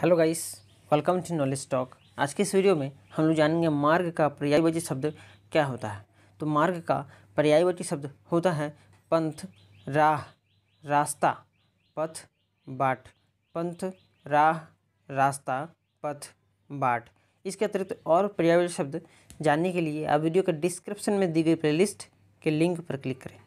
hello guys welcome to knowledge stock आज के इस वीडियो में हम लोग जानेंगे मार्ग का पर्यायवाची शब्द क्या होता है तो मार्ग का पर्यायवाची शब्द होता है पंथ राह रास्ता पथ बाट पंथ राह रास्ता पथ बाट इसके अतिरिक्त और पर्यायवाची शब्द जानने के लिए आप वीडियो के डिस्क्रिप्शन में दी गई प्लेलिस्ट के लिंक पर क्लिक करें